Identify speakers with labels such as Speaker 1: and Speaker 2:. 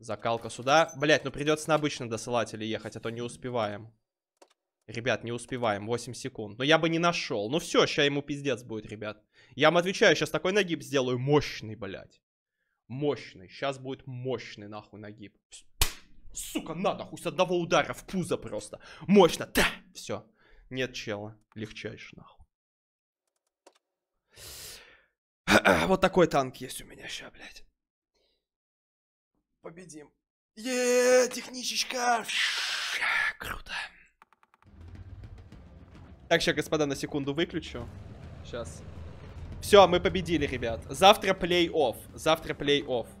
Speaker 1: Закалка сюда. Блять, ну придется на обычный досылатель ехать, а то не успеваем. Ребят, не успеваем. 8 секунд. Но я бы не нашел. Ну все, сейчас ему пиздец будет, ребят. Я вам отвечаю, сейчас такой нагиб сделаю. Мощный, блядь. Мощный. Сейчас будет мощный, нахуй, нагиб. Сука, надо, хуй с одного удара в пузо просто. Мощно. Да. Все. Нет чела. Легчайший, нахуй.
Speaker 2: Вот такой танк есть у
Speaker 3: меня сейчас, блядь победим. Еее, техничечка! Круто.
Speaker 1: Так, сейчас, господа, на секунду выключу. Сейчас. Все, мы победили, ребят. Завтра плей-офф. Завтра плей-офф.